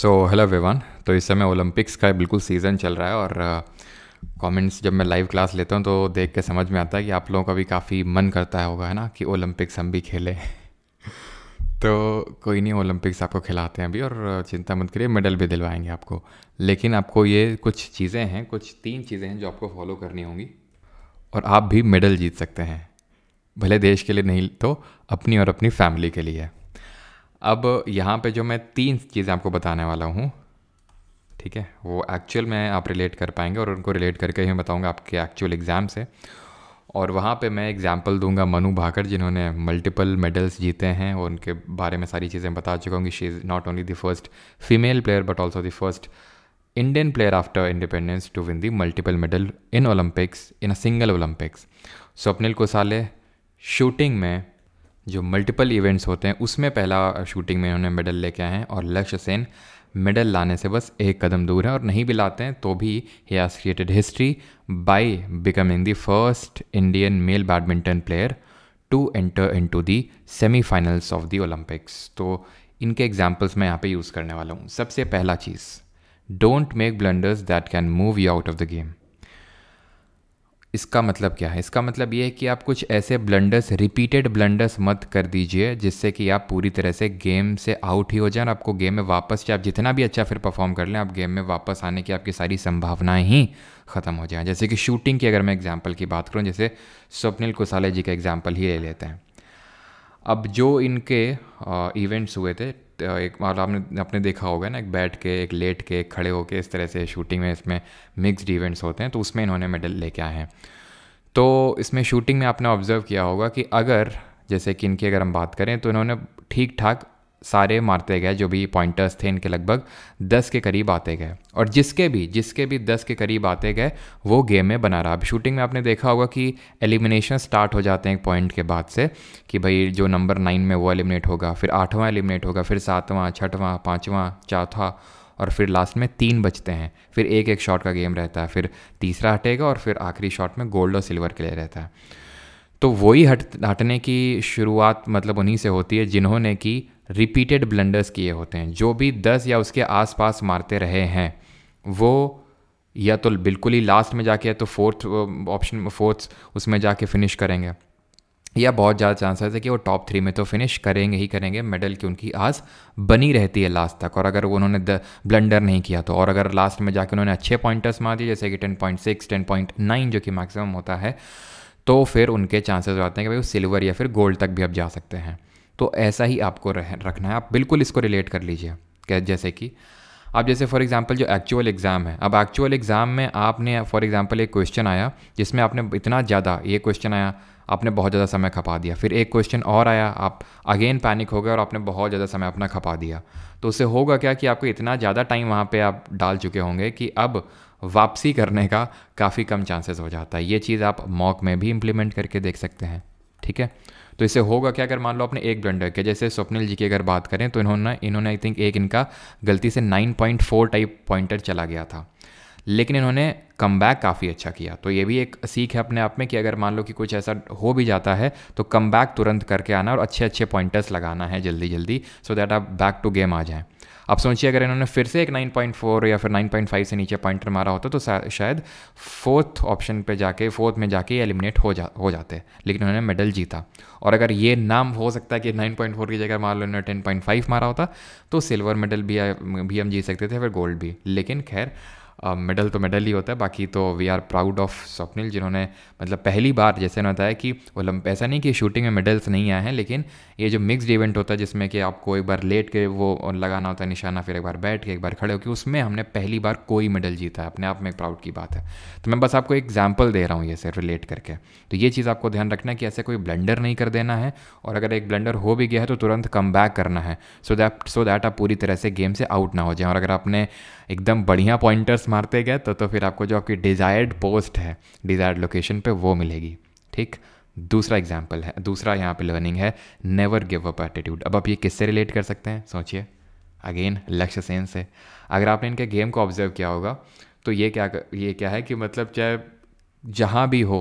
So hello everyone तो इस समय ओलंपिक्स का बिल्कुल सीज़न चल रहा है और कमेंट्स uh, जब मैं लाइव क्लास लेता हूँ तो देख के समझ में आता है कि आप लोगों का भी काफ़ी मन करता है होगा है ना कि ओलंपिक्स हम भी खेलें तो कोई नहीं ओलंपिक्स आपको खिलाते हैं अभी और uh, चिंता मत करिए मेडल भी दिलवाएंगे आपको लेकिन आपको ये कुछ चीज़ें हैं कुछ तीन चीज़ें हैं जो आपको फॉलो करनी होंगी और आप भी मेडल जीत सकते हैं भले देश के लिए नहीं तो अपनी और अपनी फैमिली के लिए अब यहाँ पे जो मैं तीन चीज़ें आपको बताने वाला हूँ ठीक है वो एक्चुअल में आप रिलेट कर पाएंगे और उनको रिलेट करके ही बताऊँगा आपके एक्चुअल एग्ज़ाम से और वहाँ पे मैं एग्ज़ाम्पल दूंगा मनु भाकर जिन्होंने मल्टीपल मेडल्स जीते हैं और उनके बारे में सारी चीज़ें बता चुका हूँ कि she is not only the first female player but also the first Indian player after independence to win the multiple medal in Olympics in a single Olympics Swapnil Kusale shooting में जो मल्टीपल इवेंट्स होते हैं उसमें पहला शूटिंग में इन्होंने medal लेके आए हैं और लक्ष्य सेन मेडल लाने से बस एक कदम दूर है और नहीं भी लाते हैं तो भी he has created history by becoming the first Indian male badminton player to enter into the semifinals of the Olympics तो इनके एग्जाम्पल्स मैं यहाँ पे यूज़ करने वाला हूँ सबसे पहला चीज़ don't make blunders that can move you out of the game इसका मतलब क्या है इसका मतलब ये है कि आप कुछ ऐसे ब्लंडर्स रिपीटेड ब्लंडर्स मत कर दीजिए जिससे कि आप पूरी तरह से गेम से आउट ही हो जाए आपको गेम में वापस चाहे आप जितना भी अच्छा फिर परफॉर्म कर लें आप गेम में वापस आने की आपकी सारी संभावनाएं ही ख़त्म हो जाएँ जैसे कि शूटिंग की अगर मैं एग्जाम्पल की बात करूँ जैसे स्वप्निल कुसाले जी का एग्जाम्पल ही ले लेते हैं अब जो इनके इवेंट्स हुए थे एक मतलब आपने आपने देखा होगा ना एक बैठ के एक लेट के एक खड़े होके इस तरह से शूटिंग में इसमें मिक्सड इवेंट्स होते हैं तो उसमें इन्होंने मेडल लेके आए हैं तो इसमें शूटिंग में आपने ऑब्जर्व किया होगा कि अगर जैसे कि इनकी अगर हम बात करें तो इन्होंने ठीक ठाक सारे मारते गए जो भी पॉइंटर्स थे इनके लगभग दस के करीब आते गए और जिसके भी जिसके भी दस के करीब आते गए वो गेम में बना रहा अब शूटिंग में आपने देखा होगा कि एलिमिनेशन स्टार्ट हो जाते हैं एक पॉइंट के बाद से कि भाई जो नंबर नाइन में वो एलिमिनेट होगा फिर आठवां एलिमिनेट होगा फिर सातवां छठवां पाँचवाँ चौथा और फिर लास्ट में तीन बचते हैं फिर एक एक शॉट का गेम रहता है फिर तीसरा हटेगा और फिर आखिरी शॉट में गोल्ड और सिल्वर के लिए रहता है तो वही हट हटने की शुरुआत मतलब उन्हीं से होती है जिन्होंने कि रिपीटेड ब्लंडर्स किए होते हैं जो भी दस या उसके आसपास मारते रहे हैं वो या तो बिल्कुल ही लास्ट में जाके या तो फोर्थ ऑप्शन फोर्थ उसमें जाके फिनिश करेंगे या बहुत ज़्यादा चांसेस है कि वो टॉप थ्री में तो फिनिश करेंगे ही करेंगे मेडल की उनकी आस बनी रहती है लास्ट तक और अगर उन्होंने द ब्लंडर नहीं किया तो और अगर लास्ट में जाके उन्होंने अच्छे पॉइंटर्स मार दिए जैसे कि ten point six ten point nine जो कि मैक्सिमम होता है तो फिर उनके चांसेस हो जाते हैं कि भाई वो सिल्वर या फिर गोल्ड तक भी आप जा सकते हैं तो ऐसा ही आपको रह, रखना है आप बिल्कुल इसको रिलेट कर लीजिए जैसे कि अब जैसे फॉर एग्जांपल जो एक्चुअल एग्ज़ाम है अब एक्चुअल एग्ज़ाम में आपने फॉर एग्जांपल एक क्वेश्चन आया जिसमें आपने इतना ज़्यादा ये क्वेश्चन आया आपने बहुत ज़्यादा समय खपा दिया फिर एक क्वेश्चन और आया आप अगेन पैनिक हो गए और आपने बहुत ज़्यादा समय अपना खपा दिया तो उससे होगा क्या कि आपको इतना ज़्यादा टाइम वहाँ पर आप डाल चुके होंगे कि अब वापसी करने का काफ़ी कम चांसेस हो जाता है ये चीज़ आप मॉक में भी इम्प्लीमेंट करके देख सकते हैं ठीक है तो इसे होगा क्या अगर मान लो आपने एक ब्लेंडर किया जैसे स्वप्निल जी की अगर बात करें तो इन्होंने इन्होंने आई थिंक एक इनका गलती से 9.4 टाइप पॉइंटर चला गया था लेकिन इन्होंने कम बैक काफ़ी अच्छा किया तो ये भी एक सीख है अपने आप में कि अगर मान लो कि कुछ ऐसा हो भी जाता है तो कम बैक तुरंत करके आना और अच्छे अच्छे पॉइंटर्स लगाना है जल्दी जल्दी सो दैट आप बैक टू गेम आ जाएँ आप सोचिए अगर इन्होंने फिर से एक 9.4 या फिर 9.5 से नीचे पॉइंटर मारा होता तो शायद फोर्थ ऑप्शन पे जाके फोर्थ में जाके एलिमिनेट हो जा हो जाते लेकिन उन्होंने मेडल जीता और अगर ये नाम हो सकता है कि 9.4 की जगह मार लो इन्होंने 10.5 मारा होता तो सिल्वर मेडल भी भी हम जीत सकते थे फिर गोल्ड भी लेकिन खैर मेडल तो मेडल ही होता है बाकी तो we are proud of Swapnil जिन्होंने मतलब पहली बार जैसे ने बताया कि ओलंप ऐसा नहीं कि शूटिंग में मेडल्स नहीं आए हैं लेकिन ये जो मिक्सड इवेंट होता है जिसमें कि आपको एक बार लेट के वो लगाना होता है निशाना फिर एक बार बैठ के एक बार खड़े होकर उसमें हमने पहली बार कोई मेडल जीता है अपने आप में प्राउड की बात है तो मैं बस आपको एक एग्जाम्पल दे रहा हूँ ये से रिलेट करके तो ये चीज़ आपको ध्यान रखना है कि ऐसे कोई ब्लेंडर नहीं कर देना है और अगर एक ब्लेंडर हो भी गया है तो तुरंत कम बैक करना है सो दैट सो दैट आप पूरी तरह से गेम से आउट ना हो जाए और अगर आपने एकदम बढ़िया पॉइंटर्स सर्च मारते गए तो तो फिर आपको जो आपकी डिज़ायर्ड पोस्ट है डिज़ायर्ड लोकेशन पे वो मिलेगी ठीक दूसरा एग्जाम्पल है दूसरा यहाँ पे लर्निंग है नेवर गिव अप एटीट्यूड अब आप ये किससे रिलेट कर सकते हैं सोचिए अगेन लक्ष्य सेन से अगर आपने इनके गेम को ऑब्जर्व किया होगा तो ये क्या ये क्या है कि मतलब चाहे जहाँ भी हो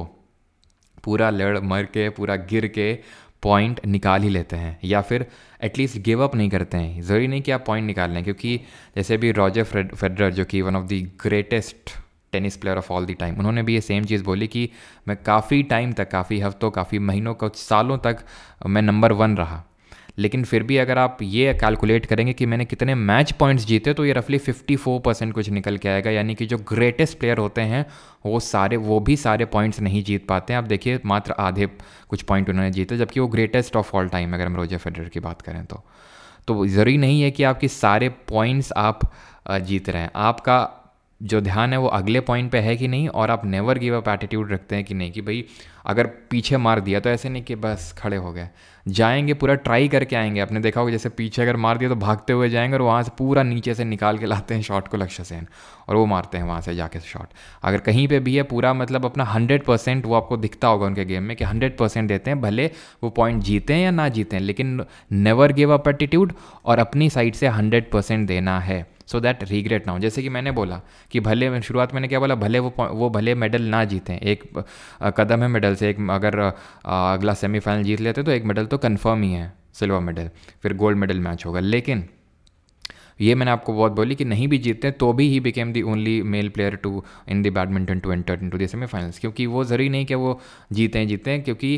पूरा लड़ मर के पूरा गिर के पॉइंट निकाल ही लेते हैं या फिर एटलीस्ट गिव अप नहीं करते हैं ज़रूरी नहीं कि आप पॉइंट निकाल लें क्योंकि जैसे भी रॉजर फेडरर जो कि one of the greatest tennis player of all the time उन्होंने भी ये सेम चीज़ बोली कि मैं काफ़ी टाइम तक काफ़ी हफ्तों काफ़ी महीनों कुछ सालों तक मैं नंबर वन रहा लेकिन फिर भी अगर आप ये कैलकुलेट करेंगे कि मैंने कितने मैच पॉइंट्स जीते तो ये रफली 54 परसेंट कुछ निकल के आएगा यानी कि जो ग्रेटेस्ट प्लेयर होते हैं वो सारे वो भी सारे पॉइंट्स नहीं जीत पाते हैं आप देखिए मात्र आधे कुछ पॉइंट उन्होंने जीते जबकि वो ग्रेटेस्ट ऑफ ऑल टाइम अगर हम रोजर फेडर की बात करें तो तो ज़रूरी नहीं है कि आपके सारे पॉइंट्स आप जीत रहे हैं आपका जो ध्यान है वो अगले पॉइंट पे है कि नहीं और आप नेवर गिव अप एटीट्यूड रखते हैं कि नहीं कि भाई अगर पीछे मार दिया तो ऐसे नहीं कि बस खड़े हो गए जाएंगे पूरा ट्राई करके आएंगे आपने देखा होगा जैसे पीछे अगर मार दिया तो भागते हुए जाएंगे और वहाँ से पूरा नीचे से निकाल के लाते हैं शॉट को लक्ष्य सेन और वो मारते हैं वहाँ से जाके शॉट अगर कहीं पर भी है पूरा मतलब अपना हंड्रेड परसेंट वो आपको दिखता होगा उनके गेम में कि हंड्रेड परसेंट देते हैं भले वो पॉइंट जीते हैं या ना जीते हैं लेकिन नेवर गिव अप एटीट्यूड और अपनी साइड से हंड्रेड परसेंट देना है सो दैट रिग्रेट ना हो जैसे कि मैंने बोला कि भले शुरुआत मैंने क्या बोला भले वो वो भले मेडल ना जीतें एक कदम है मेडल से एक अगर अगला सेमीफाइनल जीत लेते तो एक मेडल तो कन्फर्म ही है सिल्वर मेडल फिर गोल्ड मेडल मैच होगा लेकिन ये मैंने आपको बहुत बोली कि नहीं भी जीतते तो भी he became the only male player to in the badminton to enter into the semifinals क्योंकि वो ज़रूरी नहीं कि वो जीते हैं जीते हैं क्योंकि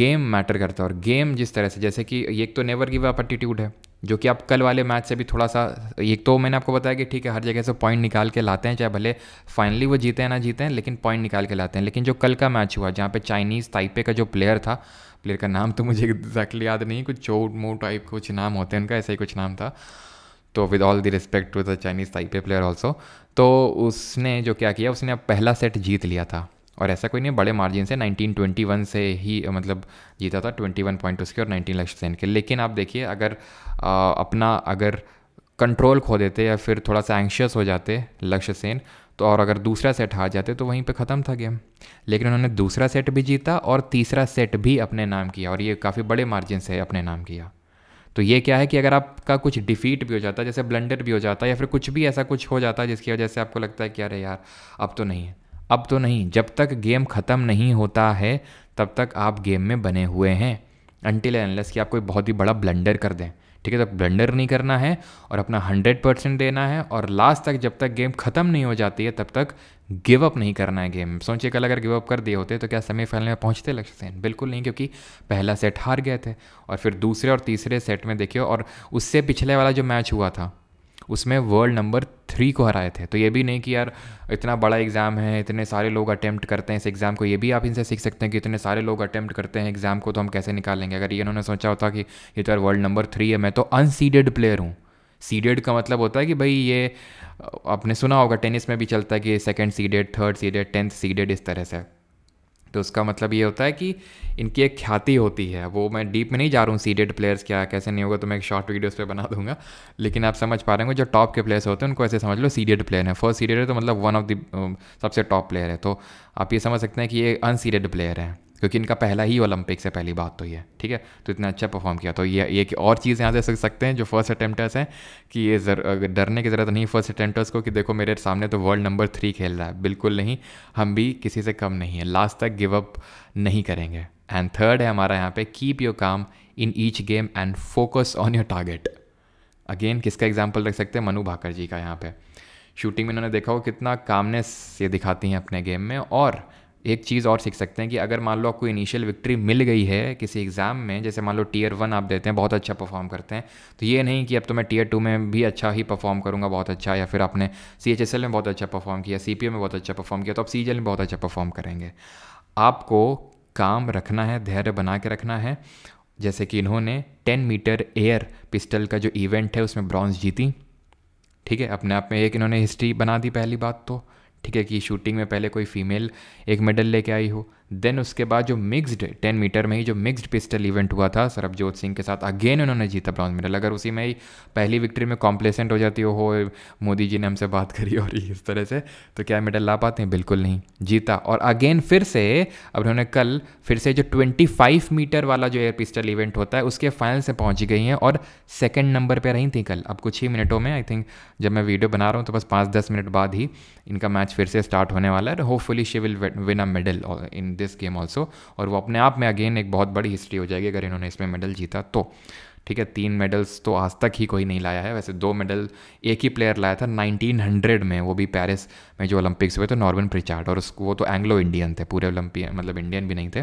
गेम मैटर करता है और गेम जिस तरह से जैसे कि एक तो नेवर गिव अप एटीट्यूड है जो कि आप कल वाले मैच से भी थोड़ा सा एक तो मैंने आपको बताया कि ठीक है हर जगह से पॉइंट निकाल के लाते हैं चाहे भले फाइनली वो जीते हैं ना जीते हैं लेकिन पॉइंट निकाल के लाते हैं लेकिन जो कल का मैच हुआ जहाँ पे चाइनीज़ ताइपे का जो प्लेयर था प्लेयर का नाम तो मुझे एग्जैक्टली याद नहीं कुछ चोट मो टाइप कुछ नाम होते हैं उनका ऐसा ही कुछ नाम था तो with all the respect to the Chinese Taipei player also तो उसने जो क्या किया उसने अब पहला सेट जीत लिया था और ऐसा कोई नहीं बड़े मार्जिन से 1921 से ही मतलब जीता था 21 पॉइंट उसके और 19 लक्ष्य सेन के लेकिन आप देखिए अगर आ, अपना अगर कंट्रोल खो देते या फिर थोड़ा सा एंशियस हो जाते लक्ष्य सेन तो और अगर दूसरा सेट हार जाते तो वहीं पे ख़त्म था गेम लेकिन उन्होंने दूसरा सेट भी जीता और तीसरा सेट भी अपने नाम किया और ये काफ़ी बड़े मार्जिन से अपने नाम किया तो ये क्या है कि अगर आपका कुछ डिफीट भी हो जाता है जैसे ब्लंडर भी हो जाता है या फिर कुछ भी ऐसा कुछ हो जाता है जिसकी वजह से आपको लगता है कि अरे यार अब तो नहीं है अब तो नहीं जब तक गेम ख़त्म नहीं होता है तब तक आप गेम में बने हुए हैं अनटिल एनलेस कि आप कोई बहुत ही बड़ा ब्लंडर कर दें ठीक है तो ब्लंडर नहीं करना है और अपना हंड्रेड परसेंट देना है और लास्ट तक जब तक गेम ख़त्म नहीं हो जाती है तब तक गिव अप नहीं करना है गेम सोचिए कल अगर गिव अप कर दिए होते तो क्या सेमीफाइनल में लग लक्ष्य सेन बिल्कुल नहीं क्योंकि पहला सेट हार गए थे और फिर दूसरे और तीसरे सेट में देखिए और उससे पिछले वाला जो मैच हुआ था उसमें वर्ल्ड नंबर थ्री को हराए थे तो ये भी नहीं कि यार इतना बड़ा एग्ज़ाम है इतने सारे लोग अटैम्प्ट करते हैं इस एग्ज़ाम को ये भी आप इनसे सीख सकते हैं कि इतने सारे लोग अटैम्प्ट करते हैं एग्ज़ाम को तो हम कैसे निकालेंगे अगर ये इन्होंने सोचा होता कि ये तो यार वर्ल्ड नंबर थ्री है मैं तो अनसीडेड प्लेयर हूँ सीडेड का मतलब होता है कि भाई ये आपने सुना होगा टेनिस में भी चलता है कि second seeded third seeded tenth seeded इस तरह से तो उसका मतलब ये होता है कि इनकी एक ख्याति होती है वो मैं डीप में नहीं जा रहा हूँ सीडेड प्लेयर्स क्या कैसे नहीं होगा तो मैं एक शॉर्ट वीडियो उस पर बना दूंगा लेकिन आप समझ पा रहे होंगे जो टॉप के प्लेयर्स होते हैं उनको ऐसे समझ लो सीडेड प्लेयर है फर्स्ट सीडेड है तो मतलब वन ऑफ द सबसे टॉप प्लेयर है तो आप ये समझ सकते हैं कि ये अनसीडेड प्लेयर है क्योंकि इनका पहला ही ओलंपिक से पहली बात तो ये ठीक है तो इतना अच्छा परफॉर्म किया तो ये एक और चीज़ यहाँ से सीख सकते हैं जो फर्स्ट अटैम्प्टर्स हैं कि ये डरने की ज़रूरत नहीं फर्स्ट अटैम्प्टर्स को कि देखो मेरे सामने तो वर्ल्ड नंबर थ्री खेल रहा है बिल्कुल नहीं हम भी किसी से कम नहीं है लास्ट तक गिव अप नहीं करेंगे एंड थर्ड है हमारा यहाँ पे keep your calm in each game and focus on your target again किसका एग्जाम्पल रख सकते हैं मनु भाकर जी का यहाँ पे शूटिंग में इन्होंने देखा हो कितना कामनेस ये दिखाती हैं अपने गेम में और एक चीज़ और सीख सकते हैं कि अगर मान लो आपको इनिशियल विक्ट्री मिल गई है किसी एग्ज़ाम में जैसे मान लो टीयर वन आप देते हैं बहुत अच्छा परफॉर्म करते हैं तो ये नहीं कि अब तो मैं टीयर टू में भी अच्छा ही परफॉर्म करूँगा बहुत अच्छा या फिर आपने सी एच एस एल में बहुत अच्छा परफॉर्म किया सी पी ओ में बहुत अच्छा परफॉर्म किया तो आप सी जी एल में बहुत अच्छा परफॉर्म करेंगे आपको काम रखना है धैर्य बना के रखना है जैसे कि इन्होंने टेन मीटर एयर पिस्टल का जो इवेंट है उसमें ब्रॉन्ज जीती ठीक है अपने आप में एक इन्होंने हिस्ट्री बना दी पहली बात तो ठीक है कि शूटिंग में पहले कोई फीमेल एक मेडल लेके आई हो देन उसके बाद जो मिक्स्ड टेन मीटर में ही जो मिक्स्ड पिस्टल इवेंट हुआ था सरबजोत सिंह के साथ अगेन उन्होंने जीता ब्रॉन्ज मेडल अगर उसी में ही पहली विक्ट्री में कॉम्प्लेसेंट हो जाती हो मोदी जी ने हमसे बात करी और इस तरह से तो क्या मेडल ला पाते हैं बिल्कुल नहीं जीता और अगेन फिर से अब उन्होंने कल फिर से जो ट्वेंटी मीटर वाला जो एयर पिस्टल इवेंट होता है उसके फाइनल से पहुँच गई हैं और सेकेंड नंबर पर रही थी कल अब कुछ ही मिनटों में आई थिंक जब मैं वीडियो बना रहा हूँ तो बस पाँच दस मिनट बाद ही इनका मैच फिर से स्टार्ट होने वाला है hopefully she will win a medal in this game also और वो अपने आप में अगेन एक बहुत बड़ी हिस्ट्री हो जाएगी अगर इन्होंने इसमें मेडल जीता तो ठीक है तीन मेडल्स तो आज तक ही कोई नहीं लाया है वैसे दो मेडल एक ही प्लेयर लाया था 1900 में वो भी पेरिस में जो ओलंपिक्स हुए तो नॉर्मन प्रिचार्ड और उसको वो तो एंग्लो इंडियन थे पूरे ओलंपियन मतलब इंडियन भी नहीं थे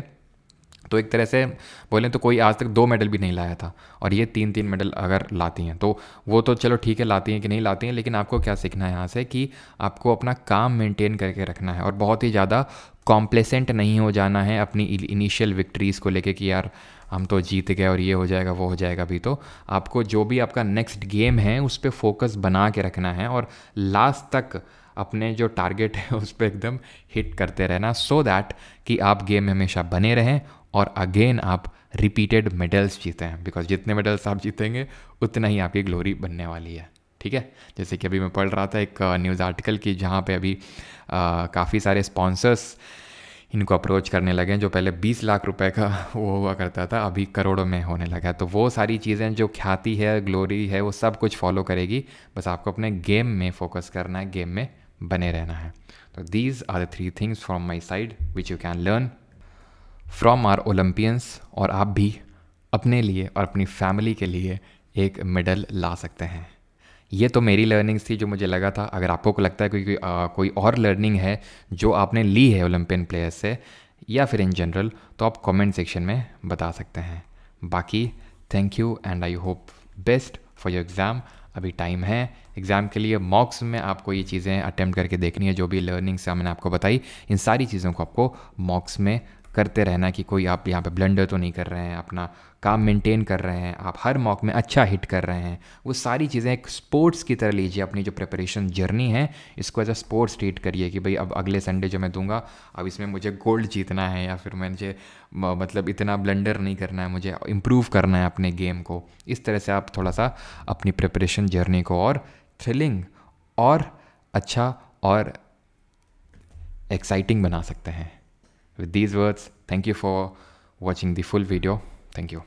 तो एक तरह से बोलें तो कोई आज तक दो मेडल भी नहीं लाया था और ये तीन तीन मेडल अगर लाती हैं तो वो तो चलो ठीक है लाती हैं कि नहीं लाती हैं लेकिन आपको क्या सीखना है यहाँ से कि आपको अपना काम मेंटेन करके रखना है और बहुत ही ज़्यादा कॉम्प्लेसेंट नहीं हो जाना है अपनी इनिशियल विक्ट्रीज़ को लेके कि यार हम तो जीत गए और ये हो जाएगा वो हो जाएगा भी तो आपको जो भी आपका नेक्स्ट गेम है उस पर फोकस बना के रखना है और लास्ट तक अपने जो टारगेट है उस पर एकदम हिट करते रहना सो so दैट कि आप गेम में हमेशा बने रहें और अगेन आप रिपीटेड मेडल्स जीते हैं बिकॉज जितने मेडल्स आप जीतेंगे उतना ही आपकी ग्लोरी बनने वाली है ठीक है जैसे कि अभी मैं पढ़ रहा था एक न्यूज़ आर्टिकल की जहाँ पे अभी काफ़ी सारे स्पॉन्सर्स इनको अप्रोच करने लगे हैं जो पहले 20 लाख रुपए का वो हुआ करता था अभी करोड़ों में होने लगा है तो वो सारी चीज़ें जो ख्याति है ग्लोरी है वो सब कुछ फॉलो करेगी बस आपको अपने गेम में फोकस करना है गेम में बने रहना है तो these are the three things from my side which you can learn from our Olympians और आप भी अपने लिए और अपनी फैमिली के लिए एक मेडल ला सकते हैं ये तो मेरी लर्निंग्स थी जो मुझे लगा था अगर आपको को लगता है कोई कोई, आ, कोई और लर्निंग है जो आपने ली है ओलंपियन प्लेयर्स से या फिर इन जनरल तो आप कमेंट सेक्शन में बता सकते हैं बाकी thank you and I hope best for your exam अभी टाइम है एग्ज़ाम के लिए मॉक्स में आपको ये चीज़ें अटैम्प्ट करके देखनी है जो भी लर्निंग्स मैंने आपको बताई इन सारी चीज़ों को आपको मॉक्स में करते रहना कि कोई आप यहाँ पे ब्लंडर तो नहीं कर रहे हैं अपना काम मेंटेन कर रहे हैं आप हर मॉक में अच्छा हिट कर रहे हैं वो सारी चीज़ें एक स्पोर्ट्स की तरह लीजिए अपनी जो प्रिपरेशन जर्नी है इसको एज अ स्पोर्ट्स ट्रीट करिए कि भाई अब अगले संडे जो मैं दूंगा अब इसमें मुझे गोल्ड जीतना है या फिर मुझे मतलब इतना ब्लंडर नहीं करना है मुझे इम्प्रूव करना है अपने गेम को इस तरह से आप थोड़ा सा अपनी प्रिपरेशन जर्नी को और थ्रिलिंग और अच्छा और एक्साइटिंग बना सकते हैं With these words, thank you for watching the full video. Thank you.